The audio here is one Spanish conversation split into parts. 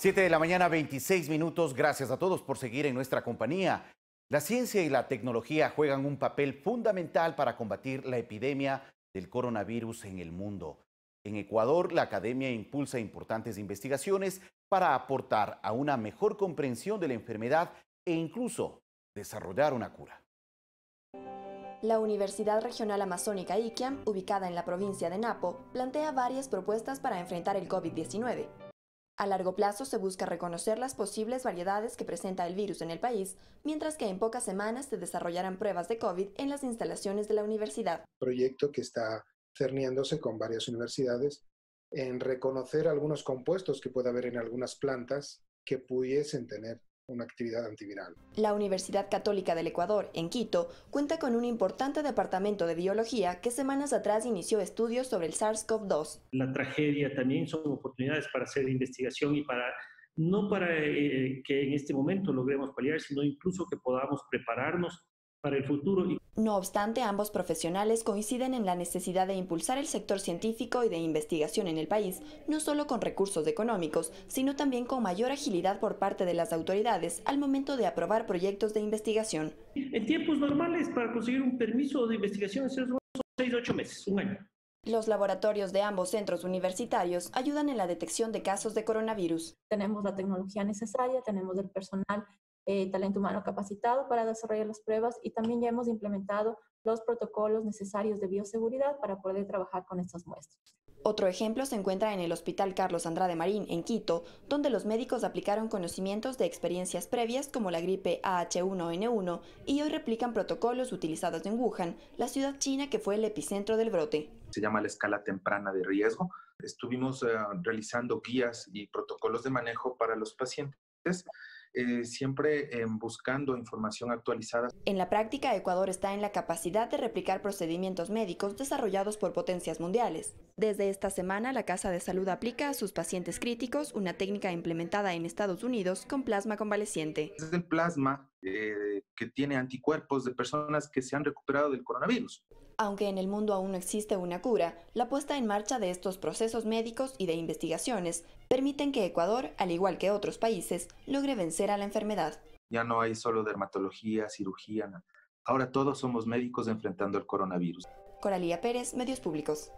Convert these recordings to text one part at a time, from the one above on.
7 de la mañana, 26 minutos. Gracias a todos por seguir en nuestra compañía. La ciencia y la tecnología juegan un papel fundamental para combatir la epidemia del coronavirus en el mundo. En Ecuador, la academia impulsa importantes investigaciones para aportar a una mejor comprensión de la enfermedad e incluso desarrollar una cura. La Universidad Regional Amazónica Iquiam, ubicada en la provincia de Napo, plantea varias propuestas para enfrentar el COVID-19, a largo plazo se busca reconocer las posibles variedades que presenta el virus en el país, mientras que en pocas semanas se desarrollarán pruebas de COVID en las instalaciones de la universidad. Proyecto que está cerniéndose con varias universidades en reconocer algunos compuestos que puede haber en algunas plantas que pudiesen tener una actividad antiviral. La Universidad Católica del Ecuador, en Quito, cuenta con un importante departamento de biología que semanas atrás inició estudios sobre el SARS-CoV-2. La tragedia también son oportunidades para hacer investigación y para no para eh, que en este momento logremos paliar, sino incluso que podamos prepararnos para el futuro. No obstante, ambos profesionales coinciden en la necesidad de impulsar el sector científico y de investigación en el país, no solo con recursos económicos, sino también con mayor agilidad por parte de las autoridades al momento de aprobar proyectos de investigación. En tiempos normales, para conseguir un permiso de investigación son meses, un año. Los laboratorios de ambos centros universitarios ayudan en la detección de casos de coronavirus. Tenemos la tecnología necesaria, tenemos el personal eh, talento humano capacitado para desarrollar las pruebas y también ya hemos implementado los protocolos necesarios de bioseguridad para poder trabajar con estas muestras. Otro ejemplo se encuentra en el Hospital Carlos Andrade Marín, en Quito, donde los médicos aplicaron conocimientos de experiencias previas como la gripe AH1N1 y hoy replican protocolos utilizados en Wuhan, la ciudad china que fue el epicentro del brote. Se llama la escala temprana de riesgo. Estuvimos eh, realizando guías y protocolos de manejo para los pacientes eh, siempre em, buscando información actualizada. En la práctica, Ecuador está en la capacidad de replicar procedimientos médicos desarrollados por potencias mundiales. Desde esta semana, la Casa de Salud aplica a sus pacientes críticos una técnica implementada en Estados Unidos con plasma convaleciente. Es el plasma eh, que tiene anticuerpos de personas que se han recuperado del coronavirus. Aunque en el mundo aún no existe una cura, la puesta en marcha de estos procesos médicos y de investigaciones permiten que Ecuador, al igual que otros países, logre vencer a la enfermedad. Ya no hay solo dermatología, cirugía, ahora todos somos médicos enfrentando el coronavirus. Coralía Pérez, Medios Públicos.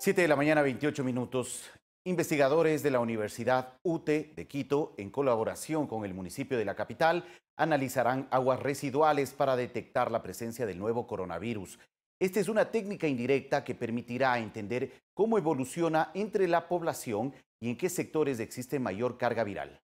7 de la mañana, 28 minutos. Investigadores de la Universidad UTE de Quito, en colaboración con el municipio de la capital, analizarán aguas residuales para detectar la presencia del nuevo coronavirus. Esta es una técnica indirecta que permitirá entender cómo evoluciona entre la población y en qué sectores existe mayor carga viral.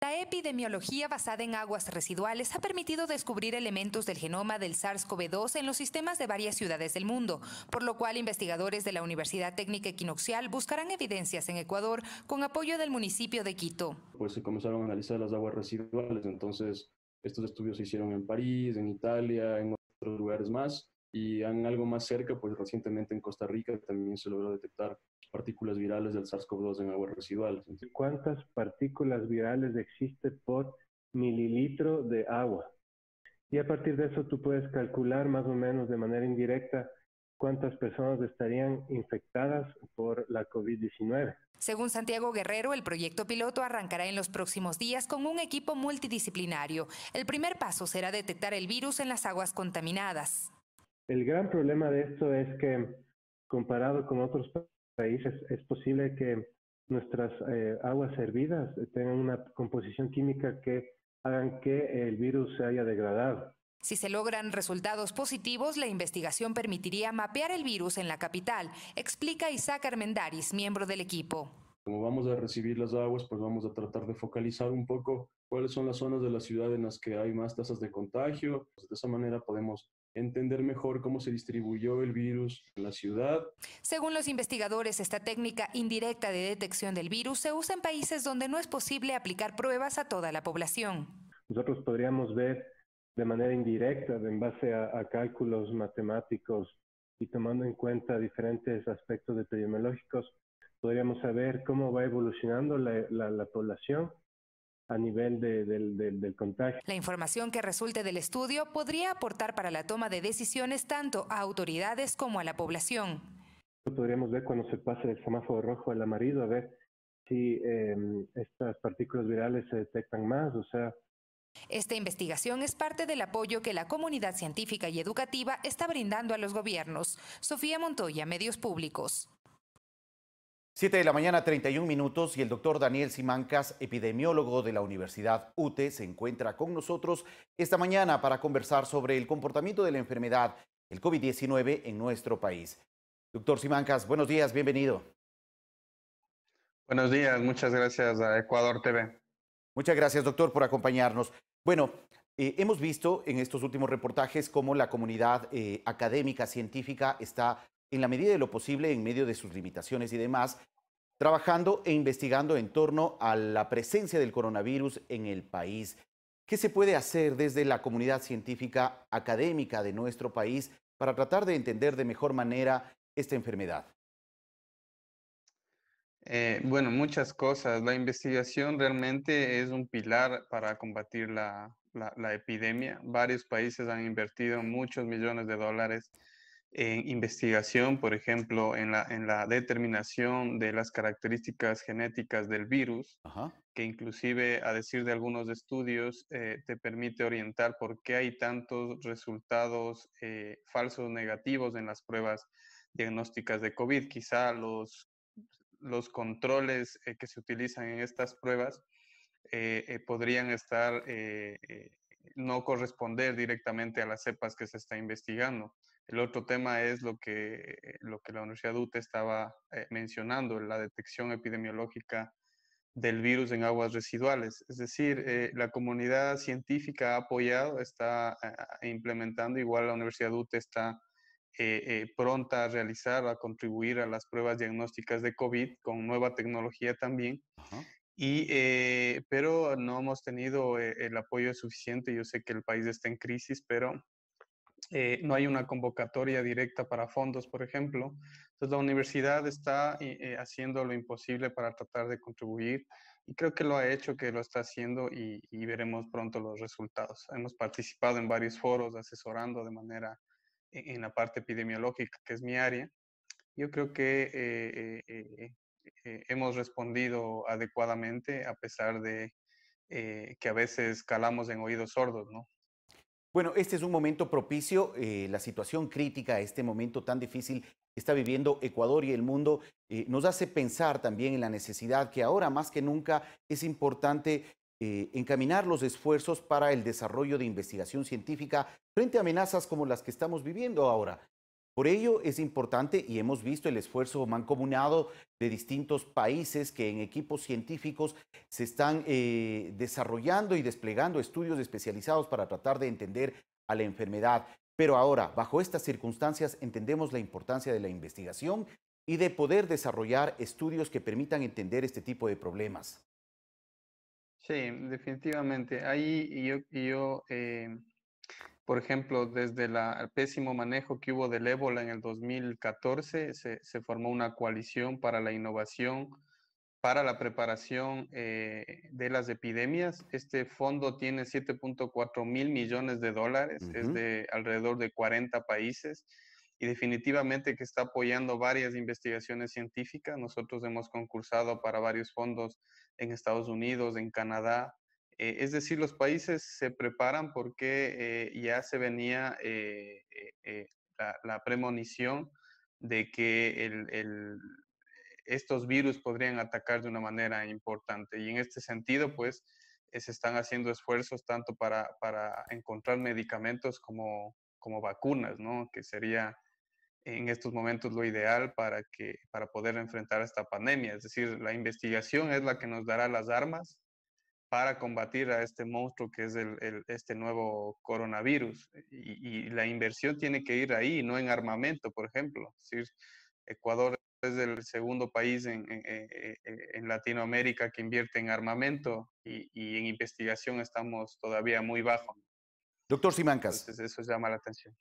La epidemiología basada en aguas residuales ha permitido descubrir elementos del genoma del SARS-CoV-2 en los sistemas de varias ciudades del mundo, por lo cual investigadores de la Universidad Técnica Equinoccial buscarán evidencias en Ecuador con apoyo del municipio de Quito. Pues se comenzaron a analizar las aguas residuales, entonces estos estudios se hicieron en París, en Italia, en otros lugares más, y en algo más cerca, pues recientemente en Costa Rica también se logró detectar partículas virales del SARS-CoV-2 en aguas residuales. ¿Cuántas partículas virales existe por mililitro de agua? Y a partir de eso tú puedes calcular más o menos de manera indirecta cuántas personas estarían infectadas por la COVID-19. Según Santiago Guerrero, el proyecto piloto arrancará en los próximos días con un equipo multidisciplinario. El primer paso será detectar el virus en las aguas contaminadas. El gran problema de esto es que, comparado con otros es posible que nuestras eh, aguas hervidas tengan una composición química que hagan que el virus se haya degradado. Si se logran resultados positivos, la investigación permitiría mapear el virus en la capital, explica Isaac Armendaris, miembro del equipo. Como vamos a recibir las aguas, pues vamos a tratar de focalizar un poco cuáles son las zonas de la ciudad en las que hay más tasas de contagio. Pues de esa manera podemos entender mejor cómo se distribuyó el virus en la ciudad. Según los investigadores, esta técnica indirecta de detección del virus se usa en países donde no es posible aplicar pruebas a toda la población. Nosotros podríamos ver de manera indirecta, en base a, cálculos matemáticos y tomando en cuenta diferentes aspectos epidemiológicos, podríamos saber cómo va evolucionando la población a nivel del, contagio. La información que resulte del estudio podría aportar para la toma de decisiones tanto a autoridades como a la población. Podríamos ver cuando se pase el semáforo rojo al amarillo, a ver si em, estas partículas virales se detectan más, o sea... Esta investigación es parte del apoyo que la comunidad científica y educativa está brindando a los gobiernos. Sofía Montoya, Medios Públicos. 7 de la mañana, 31 minutos, y el doctor Daniel Simancas, epidemiólogo de la Universidad UTE, se encuentra con nosotros esta mañana para conversar sobre el comportamiento de la enfermedad, el COVID-19, en nuestro país. Doctor Simancas, buenos días, bienvenido. Buenos días, muchas gracias a Ecuador TV. Muchas gracias, doctor, por acompañarnos. Bueno, eh, hemos visto en estos últimos reportajes cómo la comunidad eh, académica científica está en la medida de lo posible, en medio de sus limitaciones y demás, trabajando e investigando en torno a la presencia del coronavirus en el país. ¿Qué se puede hacer desde la comunidad científica académica de nuestro país para tratar de entender de mejor manera esta enfermedad? Eh, bueno, muchas cosas. La investigación realmente es un pilar para combatir la, la epidemia. Varios países han invertido muchos millones de dólares en investigación, por ejemplo, en la, determinación de las características genéticas del virus, que inclusive, a decir de algunos estudios, eh, te permite orientar por qué hay tantos resultados eh, falsos negativos en las pruebas diagnósticas de COVID. Quizá los, controles eh, que se utilizan en estas pruebas podrían estar no corresponder directamente a las cepas que se está investigando. El otro tema es lo que, lo que la Universidad de UTE estaba eh, mencionando, la detección epidemiológica del virus en aguas residuales. Es decir, eh, la comunidad científica ha apoyado, está implementando, igual la Universidad de UTE está eh, pronta a realizar, a contribuir a las pruebas diagnósticas de COVID con nueva tecnología también. pero no hemos tenido el apoyo suficiente. Yo sé que el país está en crisis, pero eh, no hay una convocatoria directa para fondos, por ejemplo. Entonces la universidad está eh, eh, haciendo lo imposible para tratar de contribuir y creo que lo ha hecho, que lo está haciendo y, veremos pronto los resultados. Hemos participado en varios foros asesorando de manera e-, en, la parte epidemiológica, que es mi área. Yo creo que hemos respondido adecuadamente a pesar de que a veces calamos en oídos sordos, ¿no? Bueno, este es un momento propicio, eh, la situación crítica, este momento tan difícil que está viviendo Ecuador y el mundo, eh, nos hace pensar también en la necesidad que ahora más que nunca es importante eh, encaminar los esfuerzos para el desarrollo de investigación científica frente a amenazas como las que estamos viviendo ahora. Por ello es importante y hemos visto el esfuerzo mancomunado de distintos países que en equipos científicos se están eh, desarrollando y desplegando estudios especializados para tratar de entender a la enfermedad. Pero ahora, bajo estas circunstancias, entendemos la importancia de la investigación y de poder desarrollar estudios que permitan entender este tipo de problemas. Sí, definitivamente. Ahí yo, eh, por ejemplo, desde el pésimo manejo que hubo del ébola en el 2014, se, formó una coalición para la innovación, para la preparación eh, de las epidemias. Este fondo tiene 7.4 mil millones de dólares, es de alrededor de 40 países y definitivamente que está apoyando varias investigaciones científicas. Nosotros hemos concursado para varios fondos en Estados Unidos, en Canadá, eh, es decir, los países se preparan porque eh, ya se venía eh, la, premonición de que estos virus podrían atacar de una manera importante. Y en este sentido, pues, se están haciendo esfuerzos tanto para, encontrar medicamentos como, vacunas, ¿no? Que sería en estos momentos lo ideal para, que, para poder enfrentar esta pandemia. Es decir, la investigación es la que nos dará las armas para combatir a este monstruo que es el, este nuevo coronavirus. Y, la inversión tiene que ir ahí, no en armamento, por ejemplo. Es decir, Ecuador es el segundo país en, Latinoamérica que invierte en armamento y, en investigación estamos todavía muy bajo. Doctor Simancas. eso llama la atención.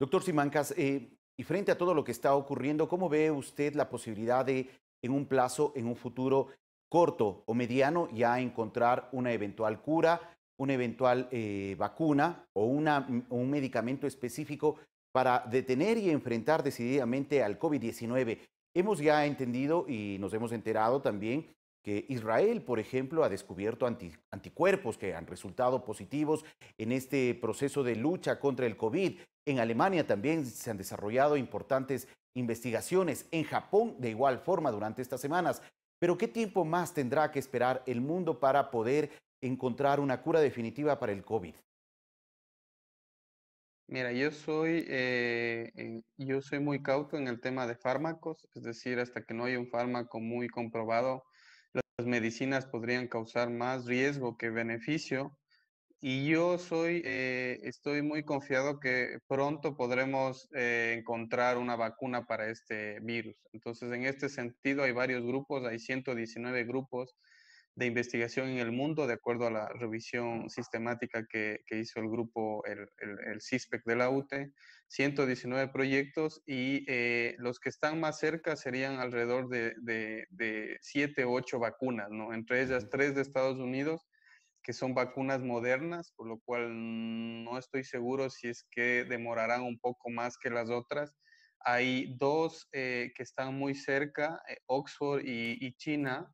Doctor Simancas, eh, y frente a todo lo que está ocurriendo, ¿cómo ve usted la posibilidad de, en un plazo, en un futuro, corto o mediano ya encontrar una eventual cura, una eventual eh, vacuna o, un medicamento específico para detener y enfrentar decididamente al COVID-19. Hemos ya entendido y nos hemos enterado también que Israel, por ejemplo, ha descubierto anticuerpos que han resultado positivos en este proceso de lucha contra el COVID. En Alemania también se han desarrollado importantes investigaciones. En Japón, de igual forma, durante estas semanas. Pero ¿qué tiempo más tendrá que esperar el mundo para poder encontrar una cura definitiva para el COVID? Mira, yo soy, eh, yo soy muy cauto en el tema de fármacos, es decir, hasta que no haya un fármaco muy comprobado, las medicinas podrían causar más riesgo que beneficio y yo soy, eh, estoy muy confiado que pronto podremos eh, encontrar una vacuna para este virus. Entonces, en este sentido, hay varios grupos, hay 119 grupos de investigación en el mundo, de acuerdo a la revisión sistemática que, que hizo el grupo, el, el, CISPEC de la UTE, 119 proyectos y eh, los que están más cerca serían alrededor de, 7 u 8 vacunas, ¿no? entre ellas 3 de Estados Unidos que son vacunas modernas, por lo cual no estoy seguro si es que demorarán un poco más que las otras. Hay dos eh, que están muy cerca, eh, Oxford y, China,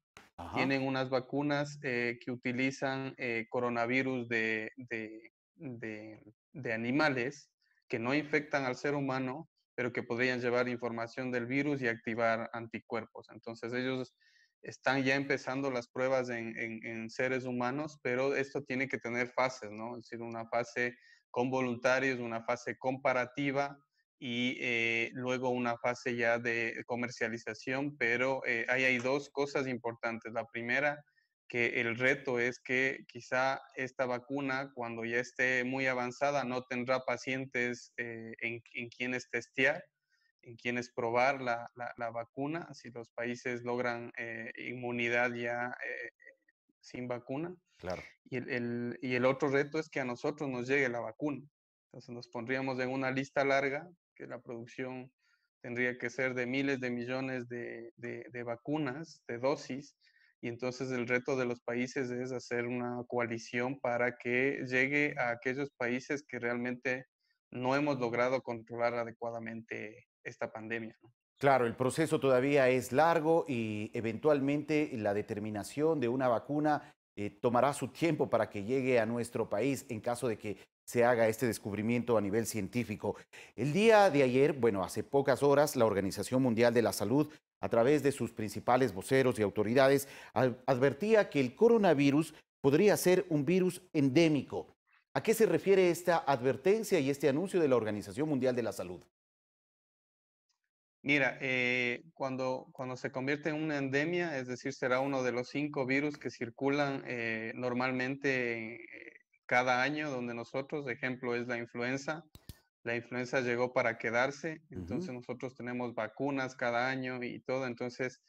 tienen unas vacunas eh, que utilizan coronavirus de, de, de, de animales que no infectan al ser humano, pero que podrían llevar información del virus y activar anticuerpos. Entonces ellos están ya empezando las pruebas en, seres humanos, pero esto tiene que tener fases, ¿no? Es decir, una fase con voluntarios, una fase comparativa y eh, luego una fase ya de comercialización, pero eh, ahí hay dos cosas importantes. La primera, que el reto es que quizá esta vacuna, cuando ya esté muy avanzada, no tendrá pacientes eh, en, en quienes testear en quienes probar la, la, vacuna, si los países logran eh, inmunidad ya eh, sin vacuna. Claro. Y el, y el otro reto es que a nosotros nos llegue la vacuna. Entonces nos pondríamos en una lista larga, que la producción tendría que ser de miles de millones de, de, de vacunas, de dosis, y entonces el reto de los países es hacer una coalición para que llegue a aquellos países que realmente no hemos logrado controlar adecuadamente esta pandemia. Claro, el proceso todavía es largo y eventualmente la determinación de una vacuna eh, tomará su tiempo para que llegue a nuestro país en caso de que se haga este descubrimiento a nivel científico. El día de ayer, bueno, hace pocas horas, la Organización Mundial de la Salud, a través de sus principales voceros y autoridades, advertía que el coronavirus podría ser un virus endémico. ¿A qué se refiere esta advertencia y este anuncio de la Organización Mundial de la Salud? Mira, eh, cuando, cuando se convierte en una endemia, es decir, será uno de los cinco virus que circulan eh, normalmente eh, cada año, donde nosotros, ejemplo, es la influenza. La influenza llegó para quedarse, entonces nosotros tenemos vacunas cada año y todo, entonces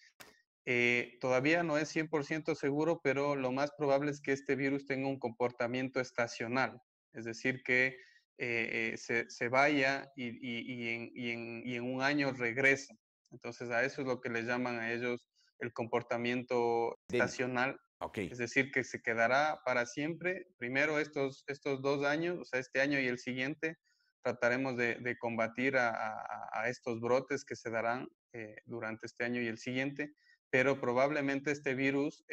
todavía no es 100% seguro, pero lo más probable es que este virus tenga un comportamiento estacional, es decir, que eh, eh, se, vaya y, en, un año regresa. Entonces a eso es lo que les llaman a ellos el comportamiento estacional. Es decir, que se quedará para siempre, primero estos, estos dos años, o sea, este año y el siguiente, trataremos de, combatir a, estos brotes que se darán eh, durante este año y el siguiente, pero probablemente este virus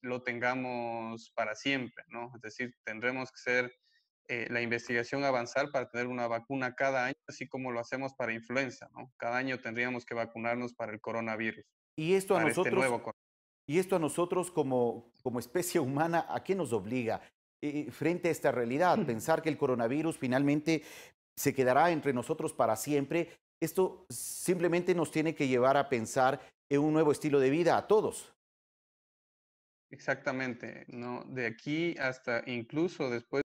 lo tengamos para siempre, ¿no? Es decir, tendremos que ser eh, la investigación avanzar para tener una vacuna cada año, así como lo hacemos para influenza, ¿no? Cada año tendríamos que vacunarnos para el coronavirus. Y esto a este nosotros, y esto a nosotros como, como especie humana, ¿a qué nos obliga? Eh, frente a esta realidad, pensar que el coronavirus finalmente se quedará entre nosotros para siempre, esto simplemente nos tiene que llevar a pensar en un nuevo estilo de vida a todos. Exactamente, ¿no? De aquí hasta incluso después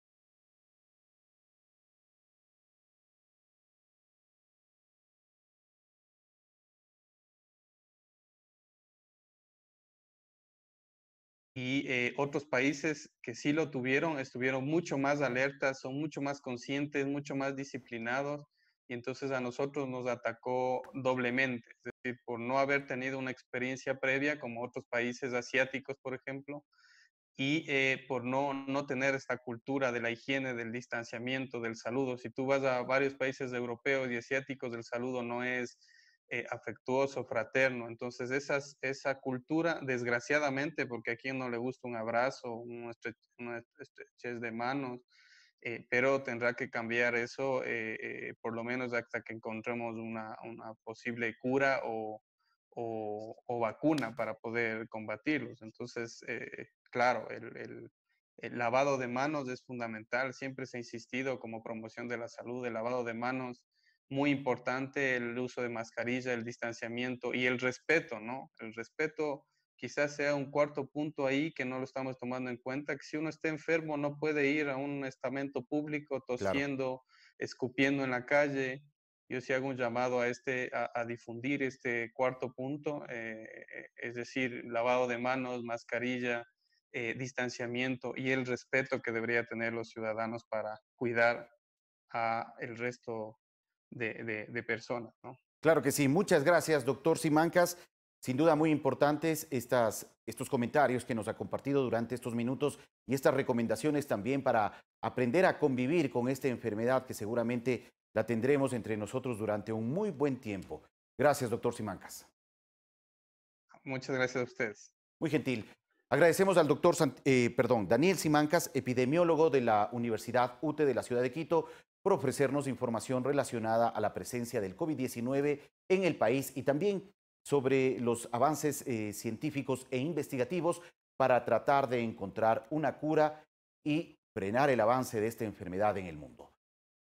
Eh, otros países que sí lo tuvieron estuvieron mucho más alertas, son mucho más conscientes, mucho más disciplinados y entonces a nosotros nos atacó doblemente, es decir, por no haber tenido una experiencia previa como otros países asiáticos, por ejemplo, y eh, por no, no tener esta cultura de la higiene, del distanciamiento, del saludo. Si tú vas a varios países europeos y asiáticos, el saludo no es eh, afectuoso, fraterno. Entonces, esa cultura, desgraciadamente, porque a quien no le gusta un abrazo, un estrechez de manos, eh, pero tendrá que cambiar eso, eh, por lo menos hasta que encontremos una, posible cura o, vacuna para poder combatirlos. Entonces, claro, el, el lavado de manos es fundamental, siempre se ha insistido como promoción de la salud, el lavado de manos muy importante el uso de mascarilla, el distanciamiento y el respeto, ¿no? El respeto quizás sea un cuarto punto ahí que no lo estamos tomando en cuenta, que si uno está enfermo no puede ir a un estamento público tosiendo, escupiendo en la calle. Yo sí hago un llamado a, este, a, difundir este cuarto punto, eh, eh, es decir, lavado de manos, mascarilla, eh, distanciamiento y el respeto que debería tener los ciudadanos para cuidar a el resto de, personas. Claro que sí. Muchas gracias, doctor Simancas. Sin duda muy importantes estas, estos comentarios que nos ha compartido durante estos minutos y estas recomendaciones también para aprender a convivir con esta enfermedad que seguramente la tendremos entre nosotros durante un muy buen tiempo. Gracias, doctor Simancas. Muchas gracias a ustedes. Muy gentil. Agradecemos al doctor, eh, perdón, Daniel Simancas, epidemiólogo de la Universidad UTE de la Ciudad de Quito, por ofrecernos información relacionada a la presencia del COVID-19 en el país y también sobre los avances eh, científicos e investigativos para tratar de encontrar una cura y frenar el avance de esta enfermedad en el mundo.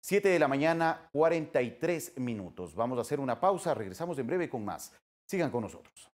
Siete de la mañana, 43 minutos. Vamos a hacer una pausa, regresamos en breve con más. Sigan con nosotros.